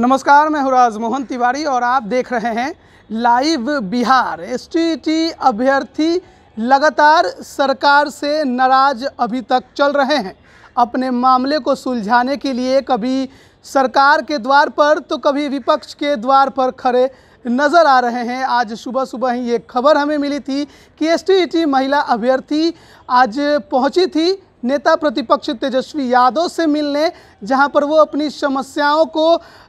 नमस्कार मैं हुराज मोहन तिवारी और आप देख रहे हैं लाइव बिहार एस अभ्यर्थी लगातार सरकार से नाराज अभी तक चल रहे हैं अपने मामले को सुलझाने के लिए कभी सरकार के द्वार पर तो कभी विपक्ष के द्वार पर खड़े नज़र आ रहे हैं आज सुबह सुबह ही ये खबर हमें मिली थी कि एस महिला अभ्यर्थी आज पहुंची थी नेता प्रतिपक्ष तेजस्वी यादव से मिलने जहां पर वो अपनी समस्याओं को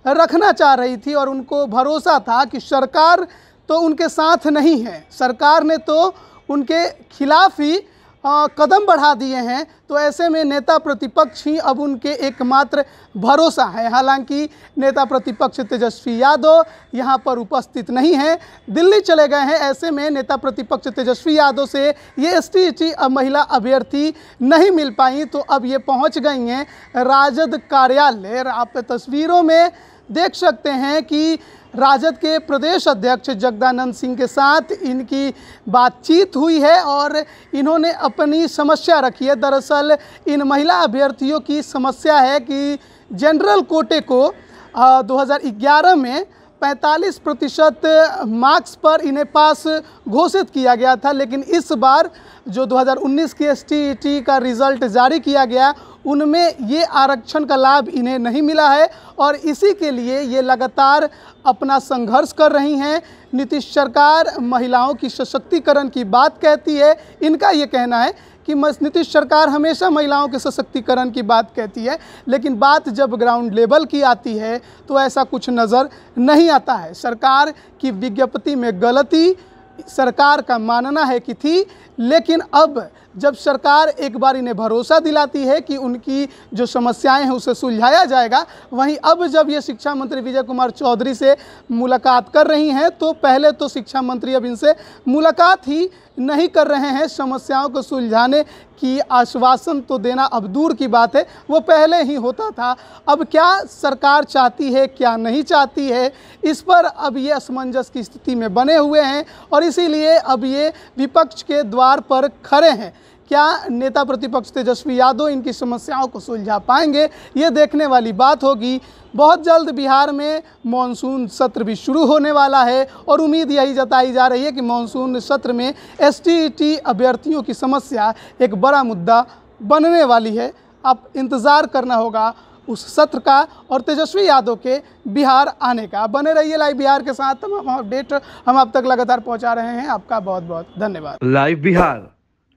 रखना चाह रही थी और उनको भरोसा था कि सरकार तो उनके साथ नहीं है सरकार ने तो उनके खिलाफ ही कदम बढ़ा दिए हैं तो ऐसे में नेता प्रतिपक्ष ही अब उनके एकमात्र भरोसा है हालांकि नेता प्रतिपक्ष तेजस्वी यादव यहाँ पर उपस्थित नहीं हैं दिल्ली चले गए हैं ऐसे में नेता प्रतिपक्ष तेजस्वी यादव से ये एस टी महिला अभ्यर्थी नहीं मिल पाई तो अब ये पहुँच गई हैं राजद कार्यालय आप तस्वीरों में देख सकते हैं कि राजद के प्रदेश अध्यक्ष जगदानंद सिंह के साथ इनकी बातचीत हुई है और इन्होंने अपनी समस्या रखी है दरअसल इन महिला अभ्यर्थियों की समस्या है कि जनरल कोटे को 2011 में 45 प्रतिशत मार्क्स पर इन्हें पास घोषित किया गया था लेकिन इस बार जो 2019 के एस का रिज़ल्ट जारी किया गया उनमें ये आरक्षण का लाभ इन्हें नहीं मिला है और इसी के लिए ये लगातार अपना संघर्ष कर रही हैं नीतीश सरकार महिलाओं की सशक्तिकरण की बात कहती है इनका ये कहना है कि नीतीश सरकार हमेशा महिलाओं के सशक्तिकरण की बात कहती है लेकिन बात जब ग्राउंड लेवल की आती है तो ऐसा कुछ नज़र नहीं आता है सरकार की विज्ञप्ति में गलती सरकार का मानना है कि थी लेकिन अब जब सरकार एक बार इन्हें भरोसा दिलाती है कि उनकी जो समस्याएं हैं उसे सुलझाया जाएगा वहीं अब जब ये शिक्षा मंत्री विजय कुमार चौधरी से मुलाकात कर रही हैं तो पहले तो शिक्षा मंत्री अब इनसे मुलाकात ही नहीं कर रहे हैं समस्याओं को सुलझाने की आश्वासन तो देना अब दूर की बात है वो पहले ही होता था अब क्या सरकार चाहती है क्या नहीं चाहती है इस पर अब ये असमंजस की स्थिति में बने हुए हैं और इसीलिए अब ये विपक्ष के द्वार पर खड़े हैं क्या नेता प्रतिपक्ष तेजस्वी यादव इनकी समस्याओं को सुलझा पाएंगे ये देखने वाली बात होगी बहुत जल्द बिहार में मानसून सत्र भी शुरू होने वाला है और उम्मीद यही जताई जा रही है कि मानसून सत्र में एस अभ्यर्थियों की समस्या एक बड़ा मुद्दा बनने वाली है अब इंतज़ार करना होगा उस सत्र का और तेजस्वी यादव के बिहार आने का बने रहिए लाइव बिहार के साथ तमाम अपडेट हम आप तक लगातार पहुंचा रहे हैं आपका बहुत बहुत धन्यवाद लाइव बिहार